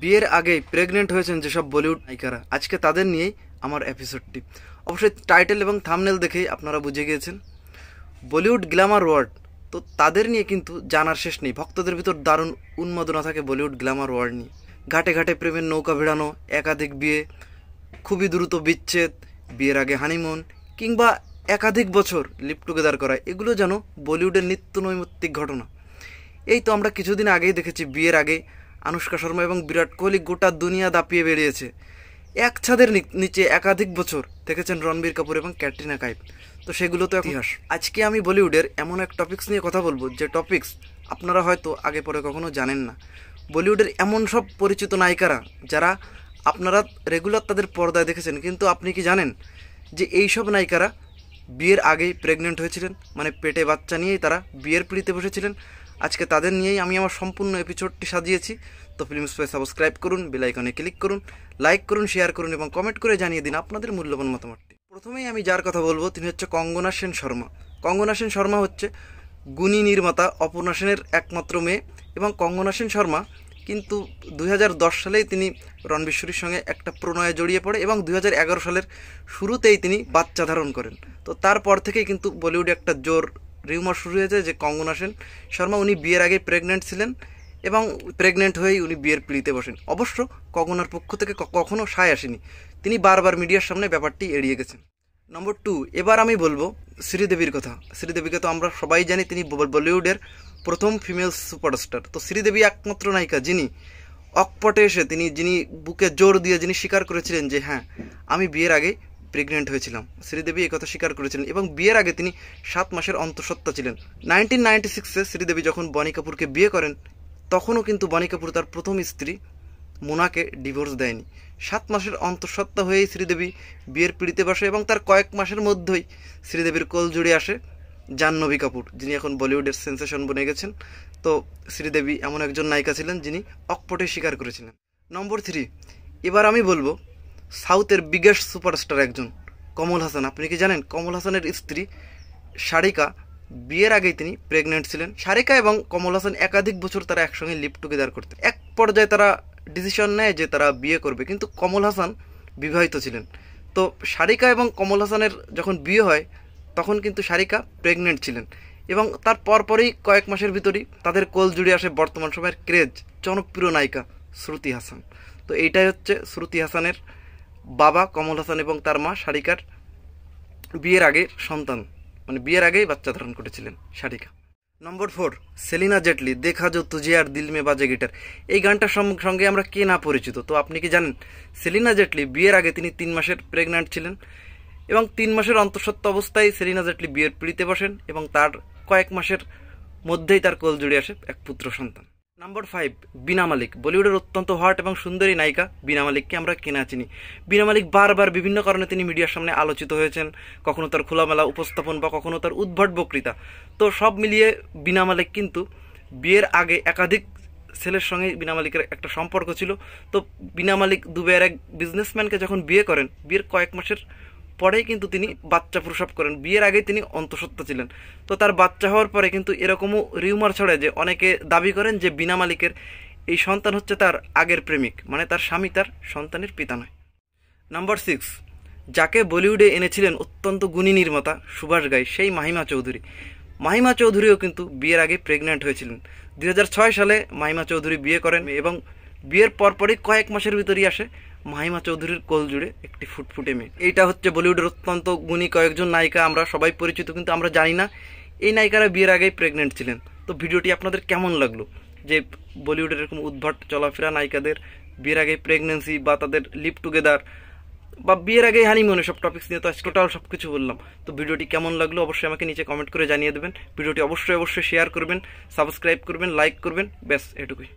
বিয়ের আগে প্রেগনেন্ট হয়েছেন যেসব বলিউড নায়িকারা আজকে তাদের নিয়েই আমার এপিসোডটি অবশ্যই টাইটেল এবং থামনেল দেখেই আপনারা বুঝে গিয়েছেন বলিউড গ্ল্যামার ওয়ার্ল্ড তো তাদের নিয়ে কিন্তু জানার শেষ নেই ভক্তদের ভিতর দারুণ উন্মাদনা থাকে বলিউড গ্ল্যামার ওয়ার্ল্ড নিয়ে ঘাটে ঘাটে প্রেমের নৌকা ভিড়ানো একাধিক বিয়ে খুবই দ্রুত বিচ্ছেদ বিয়ের আগে হানিমুন কিংবা একাধিক বছর লিপ টুগেদার করা এগুলো যেন বলিউডের নিত্য নৈমিত্তিক ঘটনা এই তো আমরা কিছুদিন আগেই দেখেছি বিয়ের আগে আনুষ্কা শর্মা এবং বিরাট কোহলি গোটা দুনিয়া দাপিয়ে বেরিয়েছে এক ছাদের নিচে একাধিক বছর দেখেছেন রণবীর কাপুর এবং ক্যাটরিনা কাইপ তো সেগুলো তো ইতিহাস আজকে আমি বলিউডের এমন এক টপিক্স নিয়ে কথা বলবো যে টপিক্স আপনারা হয়তো আগে পরে কখনো জানেন না বলিউডের এমন সব পরিচিত নায়িকারা যারা আপনারা রেগুলার তাদের পর্দায় দেখেছেন কিন্তু আপনি কি জানেন যে এইসব নায়িকারা বিয়ের আগেই প্রেগনেন্ট হয়েছিলেন মানে পেটে বাচ্চা নিয়েই তারা বিয়ের পিড়িতে বসেছিলেন আজকে তাদের নিয়েই আমি আমার সম্পূর্ণ এপিসোডটি সাজিয়েছি তো ফিল্ম স্পেস সাবস্ক্রাইব করুন বেলাইকনে ক্লিক করুন লাইক করুন শেয়ার করুন এবং কমেন্ট করে জানিয়ে দিন আপনাদের মূল্যবান মতামতটি প্রথমেই আমি যার কথা বলবো তিনি হচ্ছে কঙ্গনা সেন শর্মা কঙ্গনা সেন শর্মা হচ্ছে গুণী নির্মাতা অপর্ণা সেনের একমাত্র মেয়ে এবং কঙ্গনা সেন শর্মা কিন্তু দুই সালেই তিনি রণবিশ্বরীর সঙ্গে একটা প্রণয়ে জড়িয়ে পড়ে এবং দুই সালের শুরুতেই তিনি বাচ্চা ধারণ করেন তো তারপর থেকেই কিন্তু বলিউডে একটা জোর রিউমার শুরু হয়েছে যে কঙ্গনা সেন শর্মা উনি বিয়ের আগে প্রেগনেন্ট ছিলেন এবং প্রেগনেন্ট হয়েই উনি বিয়ের পিড়িতে বসেন অবশ্য কঙ্গনার পক্ষ থেকে কখনও সায় আসেনি তিনি বারবার মিডিয়ার সামনে ব্যাপারটি এড়িয়ে গেছেন নম্বর টু এবার আমি বলবো শ্রীদেবীর কথা শ্রীদেবীকে তো আমরা সবাই জানি তিনি বলিউডের প্রথম ফিমেল সুপারস্টার তো শ্রীদেবী একমাত্র নায়িকা যিনি অকপটে এসে তিনি যিনি বুকে জোর দিয়ে যিনি স্বীকার করেছিলেন যে হ্যাঁ আমি বিয়ের আগে প্রেগনেন্ট হয়েছিলাম শ্রীদেবী এই কথা স্বীকার করেছিলেন এবং বিয়ের আগে তিনি সাত মাসের অন্তঃসত্ত্বা ছিলেন নাইনটিন নাইনটি সিক্সে শ্রীদেবী যখন বনি কাপুরকে বিয়ে করেন তখনও কিন্তু বনি কাপুর তার প্রথম স্ত্রী মোনাকে ডিভোর্স দেয়নি সাত মাসের অন্তঃসত্ত্বা হয়েই শ্রীদেবী বিয়ের পিড়িতে বসে এবং তার কয়েক মাসের মধ্যেই শ্রীদেবীর কোল জুড়ে আসে জাহ্নবী কাপুর যিনি এখন বলিউডের সেন্সেশন বনে গেছেন তো শ্রীদেবী এমন একজন নায়িকা ছিলেন যিনি অকপটে স্বীকার করেছিলেন নম্বর থ্রি এবার আমি বলবো সাউথের বিগেস্ট সুপারস্টার একজন কমল হাসান আপনি কি জানেন কমল হাসানের স্ত্রী সারিকা বিয়ের আগেই তিনি প্রেগনেন্ট ছিলেন সারিকা এবং কমল হাসান একাধিক বছর তারা একসঙ্গে লিভ টুগেদার করতে এক পর্যায়ে তারা ডিসিশন নেয় যে তারা বিয়ে করবে কিন্তু কমল হাসান বিবাহিত ছিলেন তো সারিকা এবং কমল হাসানের যখন বিয়ে হয় তখন কিন্তু সারিকা প্রেগনেন্ট ছিলেন এবং তার পরপরই কয়েক মাসের ভিতরই তাদের কোল জুড়ে আসে বর্তমান সময়ের ক্রেজ জনপ্রিয় নায়িকা শ্রুতি হাসান তো এইটাই হচ্ছে শ্রুতি হাসানের বাবা কমল হাসান এবং তার মা সারিকার বিয়ের আগে সন্তান মানে বিয়ের আগেই বাচ্চা ধারণ করেছিলেন সারিকা নম্বর ফোর সেলিনা জেটলি দেখা যো তুজে আর দিল মে বাজে গিটার এই গানটার সঙ্গে আমরা কে না পরিচিত তো আপনি কি জানেন সেলিনা জেটলি বিয়ের আগে তিনি তিন মাসের প্রেগন্যান্ট ছিলেন এবং তিন মাসের অন্তঃসত্ত্বা অবস্থায় সেলিনা জেটলি বিয়ের পিড়িতে বসেন এবং তার কয়েক মাসের মধ্যেই তার কোল জুড়ে আসে এক পুত্র সন্তান নাম্বার ফাইভ বিনা মালিক বলিউডের অত্যন্ত হট এবং সুন্দরী নায়িকা বিনা মালিককে আমরা কেনা চিনি বিনা মালিক বারবার বিভিন্ন কারণে তিনি মিডিয়ার সামনে আলোচিত হয়েছেন কখনো তার খোলামেলা উপস্থাপন বা কখনো তার উদ্ভট বক্তৃতা তো সব মিলিয়ে বিনা মালিক কিন্তু বিয়ের আগে একাধিক ছেলের সঙ্গে বিনা মালিকের একটা সম্পর্ক ছিল তো বিনা মালিক দুবাইয়ের এক বিজনেসম্যানকে যখন বিয়ে করেন বিয়ের কয়েক মাসের পরেই কিন্তু তিনি বাচ্চা প্রসব করেন বিয়ের আগেই তিনি অন্তঃসত্ত্বা ছিলেন তো তার বাচ্চা হওয়ার পরে কিন্তু এরকমও রিউমার ছড়ে যে অনেকে দাবি করেন যে বিনা মালিকের এই সন্তান হচ্ছে তার আগের প্রেমিক মানে তার স্বামী তার সন্তানের পিতা নয় নাম্বার সিক্স যাকে বলিউডে এনেছিলেন অত্যন্ত গুণী নির্মাতা সুভাষ গাই সেই মাহিমা চৌধুরী মাহিমা চৌধুরীও কিন্তু বিয়ের আগে প্রেগন্যান্ট হয়েছিলেন দুই সালে মাহিমা চৌধুরী বিয়ে করেন এবং বিয়ের পরপরই কয়েক মাসের ভিতরেই আসে মাহিমা চৌধুরীর কোল জুড়ে একটি ফুটফুটে মেয়ে এইটা হচ্ছে বলিউডের অত্যন্ত গুণী কয়েকজন নায়িকা আমরা সবাই পরিচিত কিন্তু আমরা জানি না এই নায়িকারা বিয়ের আগেই প্রেগনেন্ট ছিলেন তো ভিডিওটি আপনাদের কেমন লাগলো যে বলিউডের এরকম উদ্ভট চলাফেরা নায়িকাদের বিয়ের আগে প্রেগনেন্সি বা তাদের লিপ টুগেদার বা বিয়ের আগে হানিমুনে সব টপিক্স নিয়ে তো আজ টোটাল সব কিছু বললাম তো ভিডিওটি কেমন লাগলো অবশ্যই আমাকে নিচে কমেন্ট করে জানিয়ে দেবেন ভিডিওটি অবশ্যই অবশ্যই শেয়ার করবেন সাবস্ক্রাইব করবেন লাইক করবেন ব্যাস এটুকুই